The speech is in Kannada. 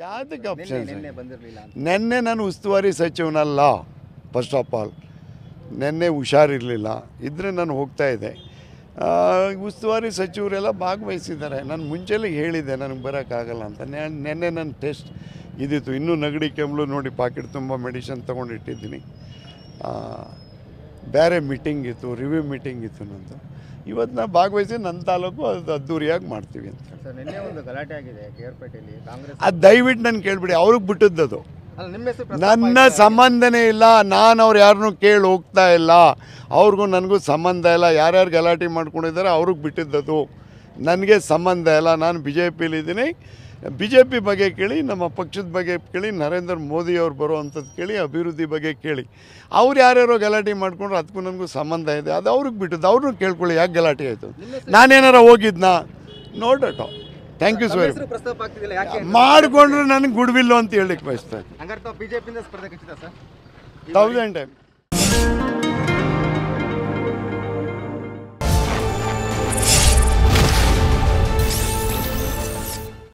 ಯಾವುದಕ್ಕೆ ಆಪ್ಷನ್ ನೆನ್ನೆ ನಾನು ಉಸ್ತುವಾರಿ ಸಚಿವನಲ್ಲ ಫಸ್ಟ್ ಆಫ್ ಆಲ್ ನೆನ್ನೆ ಹುಷಾರಿರಲಿಲ್ಲ ಇದ್ರೆ ನಾನು ಹೋಗ್ತಾ ಇದ್ದೆ ಉಸ್ತುವಾರಿ ಸಚಿವರೆಲ್ಲ ಭಾಗವಹಿಸಿದ್ದಾರೆ ನಾನು ಮುಂಚೆಲೇ ಹೇಳಿದ್ದೆ ನನಗೆ ಬರೋಕ್ಕಾಗಲ್ಲ ಅಂತ ನೆನ್ನೆ ನನ್ನ ಟೆಸ್ಟ್ ಇದಿತ್ತು ಇನ್ನೂ ನಗಡಿ ಕೆಮ್ಲು ನೋಡಿ ಪಾಕೆಟ್ ತುಂಬ ಮೆಡಿಷನ್ ತೊಗೊಂಡಿಟ್ಟಿದ್ದೀನಿ ಬೇರೆ ಮೀಟಿಂಗ್ ಇತ್ತು ರಿವ್ಯೂ ಮೀಟಿಂಗ್ ಇತ್ತು ನಂದು ಇವತ್ತು ನಾವು ಭಾಗವಹಿಸಿ ನನ್ನ ತಾಲೂಕು ಅದು ಅದ್ದೂರಿಯಾಗಿ ಮಾಡ್ತೀವಿ ಅಂತ ಗಲಾಟೆ ಆಗಿದೆ ಅದು ದಯವಿಟ್ಟು ನಾನು ಕೇಳಿಬಿಡಿ ಅವ್ರಿಗೆ ಬಿಟ್ಟದ್ದು ನನ್ನ ಸಂಬಂಧನೇ ಇಲ್ಲ ನಾನು ಅವ್ರು ಯಾರನ್ನೂ ಕೇಳಿ ಹೋಗ್ತಾ ಇಲ್ಲ ಅವ್ರಿಗೂ ನನಗೂ ಸಂಬಂಧ ಇಲ್ಲ ಯಾರ್ಯಾರು ಗಲಾಟೆ ಮಾಡ್ಕೊಂಡಿದ್ದಾರೆ ಅವ್ರಿಗೆ ಬಿಟ್ಟಿದ್ದದು ನನಗೆ ಸಂಬಂಧ ಇಲ್ಲ ನಾನು ಬಿ ಜೆ ಪಿಲಿದ್ದೀನಿ ಬಿ ಜೆ ಪಿ ಬಗ್ಗೆ ಕೇಳಿ ನಮ್ಮ ಪಕ್ಷದ ಬಗ್ಗೆ ಕೇಳಿ ನರೇಂದ್ರ ಮೋದಿ ಅವ್ರು ಬರುವಂಥದ್ದು ಕೇಳಿ ಅಭಿವೃದ್ಧಿ ಬಗ್ಗೆ ಕೇಳಿ ಅವ್ರು ಯಾರ್ಯಾರೋ ಗಲಾಟೆ ಮಾಡ್ಕೊಂಡ್ರೆ ಅದಕ್ಕೂ ನನಗೂ ಸಂಬಂಧ ಇದೆ ಅದು ಅವ್ರಿಗೆ ಬಿಟ್ಟದ್ದು ಅವ್ರನ್ನೂ ಕೇಳ್ಕೊಳ್ಳಿ ಯಾಕೆ ಗಲಾಟೆ ಆಯಿತು ನಾನೇನಾರ ಹೋಗಿದ್ನಾ ನೋಡೋಟೋ ಥ್ಯಾಂಕ್ ಯು ಸರ್ ಮಾಡಿಕೊಂಡ್ರೆ ನನಗೆ ಗುಡ್ವಿಲ್ಲು ಅಂತ ಹೇಳಲಿಕ್ಕೆ ಬಯಸ್ತಾ ಇದ್ದೀನಿ ತೌಸಂಡ್ ಟೈಮ್